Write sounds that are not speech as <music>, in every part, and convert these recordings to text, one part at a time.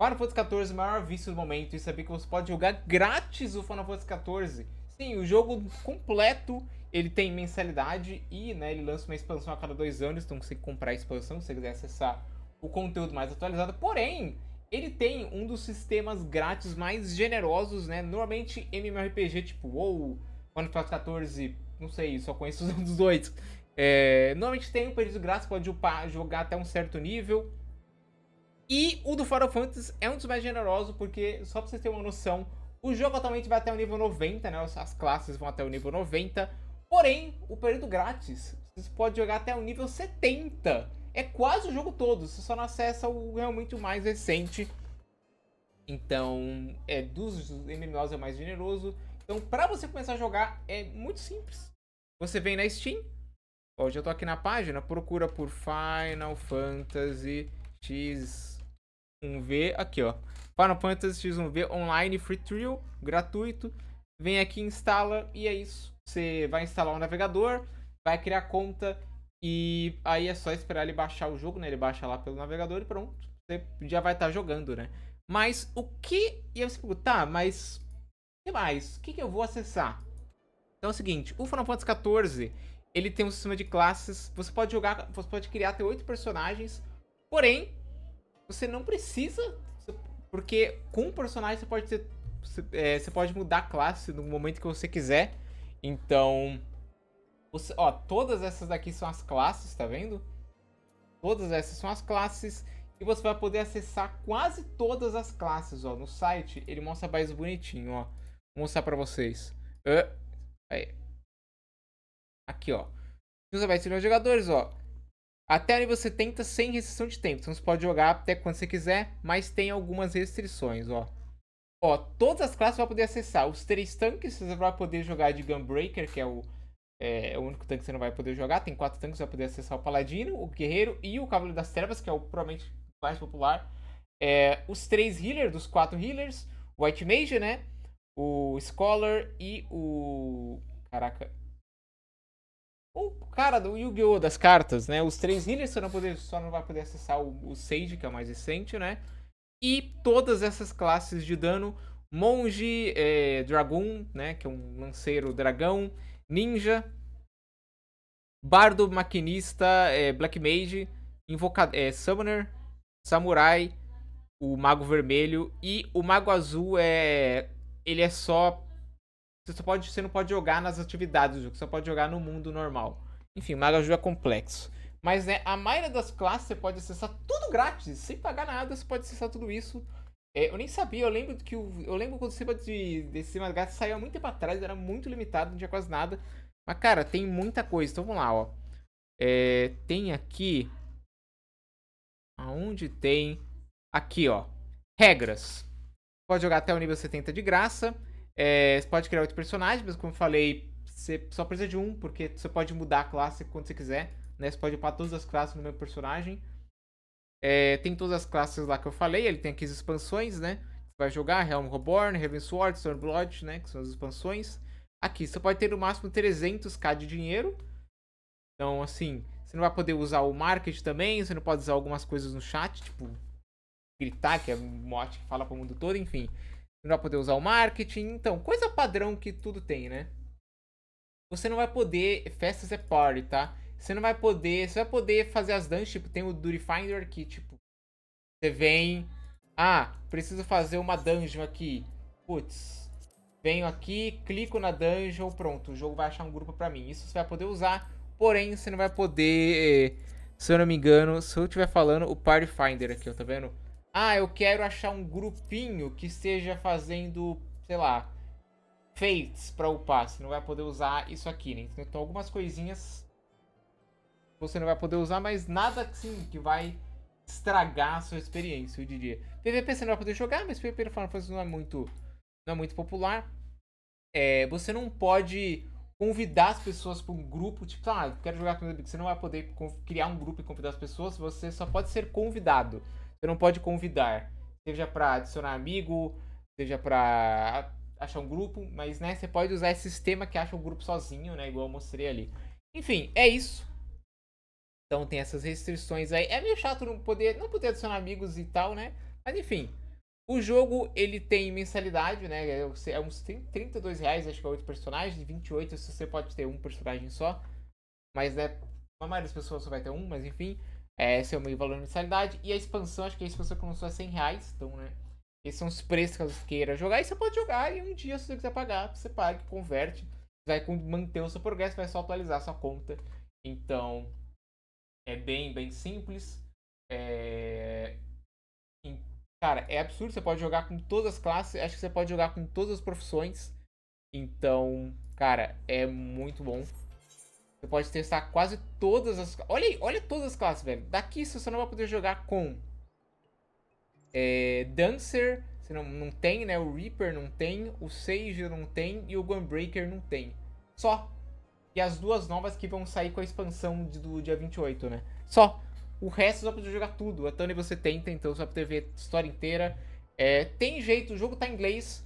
Final Fantasy XIV, maior vício do momento, e saber que você pode jogar grátis o Final Fantasy XIV. Sim, o jogo completo, ele tem mensalidade e né, ele lança uma expansão a cada dois anos, então você tem que comprar a expansão se você quiser acessar o conteúdo mais atualizado. Porém, ele tem um dos sistemas grátis mais generosos, né? Normalmente MMORPG tipo WoW, Final Fantasy XIV, não sei, só conheço os <laughs> outros dois. É, normalmente tem um período grátis, pode upar, jogar até um certo nível. E o do Final Fantasy é um dos mais generosos, porque, só pra vocês terem uma noção, o jogo atualmente vai até o nível 90, né? As classes vão até o nível 90. Porém, o período grátis, você pode jogar até o nível 70. É quase o jogo todo, você só não acessa o realmente o mais recente. Então, é dos MMOs é mais generoso. Então, para você começar a jogar, é muito simples. Você vem na Steam, hoje eu tô aqui na página, procura por Final Fantasy X 1V, aqui ó. Final Fantasy X1V Online Free Trial, gratuito. Vem aqui, instala e é isso. Você vai instalar o um navegador, vai criar conta e aí é só esperar ele baixar o jogo, né? Ele baixa lá pelo navegador e pronto. Você já vai estar tá jogando, né? Mas o que. E eu me tá, mas. O que mais? O que, que eu vou acessar? Então é o seguinte: o Final Fantasy XIV ele tem um sistema de classes. Você pode jogar, você pode criar até oito personagens. Porém, você não precisa. Porque com um personagem você pode ter. É, você pode mudar a classe no momento que você quiser. Então. Você, ó, todas essas daqui são as classes, tá vendo? Todas essas são as classes. E você vai poder acessar quase todas as classes, ó. No site, ele mostra mais bonitinho, ó. Vou mostrar pra vocês. Uh, aí. Aqui, ó. Você vai ser os jogadores, ó. Até ali você tenta sem restrição de tempo. Então você pode jogar até quando você quiser, mas tem algumas restrições, ó. Ó, todas as classes você vai poder acessar. Os três tanques você vai poder jogar de Gunbreaker, que é o, é, é, o único tanque que você não vai poder jogar. Tem quatro tanques, você vai poder acessar o Paladino, o Guerreiro e o Cavaleiro das Trevas, que é o provavelmente mais popular. É, os três healers, dos quatro healers, o White Mage, né? O Scholar e o. Caraca, o cara do Yu-Gi-Oh! das cartas, né? Os três healers só não, poder, só não vai poder acessar o, o Sage, que é o mais recente, né? E todas essas classes de dano. Monge, é, Dragoon, né? Que é um lanceiro dragão. Ninja. Bardo, Maquinista, é, Black Mage. Invoca é, Summoner. Samurai. O Mago Vermelho. E o Mago Azul é... Ele é só você, só pode, você não pode jogar nas atividades do jogo, você só pode jogar no mundo normal. Enfim, Magoju é complexo. Mas né, a maioria das classes você pode acessar tudo grátis, sem pagar nada, você pode acessar tudo isso. É, eu nem sabia, eu lembro que o, eu lembro quando o sistema de, desse de grátis saiu há muito tempo atrás, era muito limitado, não tinha quase nada. Mas cara, tem muita coisa, então vamos lá, ó. É, tem aqui. Aonde tem. Aqui, ó. Regras. Pode jogar até o nível 70 de graça. É, você pode criar outros personagens, mas como eu falei, você só precisa de um, porque você pode mudar a classe quando você quiser. Né? Você pode upar todas as classes no mesmo personagem. É, tem todas as classes lá que eu falei, ele tem aqui as expansões, né? Você vai jogar Realm Reborn, Sword, Stormblood, né? Que são as expansões. Aqui, você pode ter no máximo 300k de dinheiro. Então, assim, você não vai poder usar o market também, você não pode usar algumas coisas no chat, tipo gritar, que é um mote que fala pro mundo todo, enfim não vai poder usar o marketing. Então, coisa padrão que tudo tem, né? Você não vai poder. Festas é party, tá? Você não vai poder. Você vai poder fazer as danças, tipo, tem o Finder que, tipo, você vem. Ah, preciso fazer uma dungeon aqui. Putz. Venho aqui, clico na dungeon, pronto. O jogo vai achar um grupo pra mim. Isso você vai poder usar, porém, você não vai poder. Eh, se eu não me engano, se eu estiver falando, o Party Finder aqui, ó, tá vendo? Ah, eu quero achar um grupinho que esteja fazendo, sei lá, fates para upar. Você não vai poder usar isso aqui, né? Então, então algumas coisinhas você não vai poder usar, mas nada assim que vai estragar a sua experiência, eu diria. PVP você não vai poder jogar, mas PVP no não é muito, não é muito popular. É, você não pode convidar as pessoas para um grupo, tipo, ah, quero jogar com o Big, Você não vai poder criar um grupo e convidar as pessoas, você só pode ser convidado. Você não pode convidar, seja para adicionar amigo, seja para achar um grupo, mas né, você pode usar esse sistema que acha o um grupo sozinho, né, igual eu mostrei ali. Enfim, é isso. Então tem essas restrições aí. É meio chato não poder, não poder adicionar amigos e tal, né? Mas enfim, o jogo ele tem mensalidade, né? É, é uns 32 reais, acho que é 8 personagens, 28 se você pode ter um personagem só. Mas né, a maioria das pessoas só vai ter um, mas enfim. É, seu é meio valor de mensalidade. E a expansão, acho que a expansão começou a é 100 reais. Então, né? Esses são os preços que você queira jogar. E você pode jogar e um dia, se você quiser pagar, você paga, converte. Vai manter o seu progresso, vai só atualizar a sua conta. Então, é bem, bem simples. É... Cara, é absurdo. Você pode jogar com todas as classes. Acho que você pode jogar com todas as profissões. Então, cara, é muito bom. Você pode testar quase todas as... Olha aí, olha todas as classes, velho. Daqui você não vai poder jogar com... É, Dancer, você não, não tem, né? O Reaper não tem, o Sage não tem e o Gunbreaker não tem. Só. E as duas novas que vão sair com a expansão de, do dia 28, né? Só. O resto você só poder jogar tudo. A Tony você tenta, então só poder ver a história inteira. É, tem jeito, o jogo tá em inglês.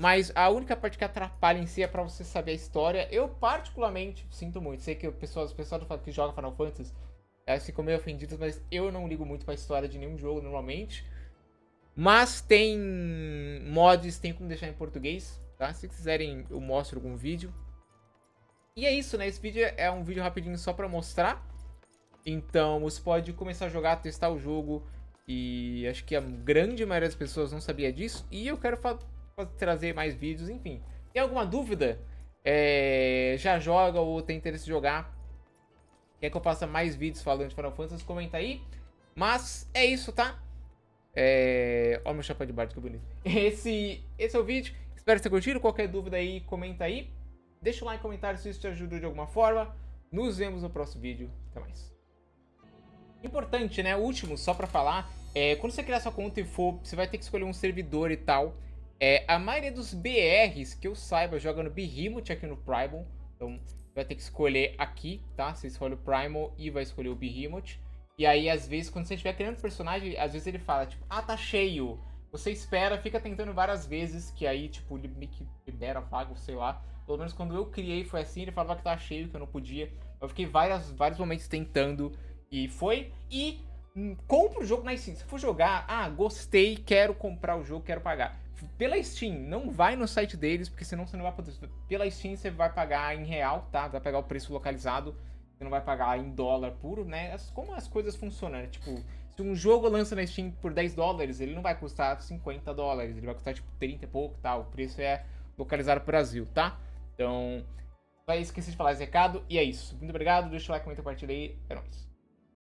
Mas a única parte que atrapalha em si é pra você saber a história. Eu, particularmente, sinto muito. Sei que o pessoal, o pessoal que joga Final Fantasy elas ficam meio ofendidas, mas eu não ligo muito pra história de nenhum jogo normalmente. Mas tem mods, tem como deixar em português, tá? Se quiserem, eu mostro algum vídeo. E é isso, né? Esse vídeo é um vídeo rapidinho só pra mostrar. Então, você pode começar a jogar, testar o jogo. E acho que a grande maioria das pessoas não sabia disso. E eu quero falar trazer mais vídeos, enfim. Tem alguma dúvida? É, já joga ou tem interesse de jogar? Quer que eu faça mais vídeos falando de Final Fantasy? Comenta aí. Mas é isso, tá? É... Olha meu chapéu de bardo, que bonito. <laughs> Esse, esse é o vídeo. Espero que você curtiu. Qualquer dúvida aí, comenta aí. Deixa o like e comentário se isso te ajudou de alguma forma. Nos vemos no próximo vídeo. Até mais. Importante, né? O último, só pra falar, é, quando você criar sua conta e for, você vai ter que escolher um servidor e tal. É, a maioria dos BRs que eu saiba joga no Behemoth aqui no Primal. Então vai ter que escolher aqui, tá? Você escolhe o Primal e vai escolher o Behemoth. E aí, às vezes, quando você estiver criando personagem, às vezes ele fala, tipo, ah, tá cheio. Você espera, fica tentando várias vezes, que aí, tipo, ele meio que libera vago, sei lá. Pelo menos quando eu criei foi assim, ele falava que tá cheio, que eu não podia. Eu fiquei várias, vários momentos tentando e foi. E compra o jogo na Steam. Se for jogar, ah, gostei, quero comprar o jogo, quero pagar. Pela Steam, não vai no site deles, porque senão você não vai poder. Pela Steam você vai pagar em real, tá? Vai pegar o preço localizado, você não vai pagar em dólar puro, né? Como as coisas funcionam, né? Tipo, se um jogo lança na Steam por 10 dólares, ele não vai custar 50 dólares, ele vai custar tipo 30 e pouco, tá? O preço é localizado o Brasil, tá? Então, vai esquecer de falar esse recado e é isso. Muito obrigado, deixa o like, comenta, compartilha aí. É nóis.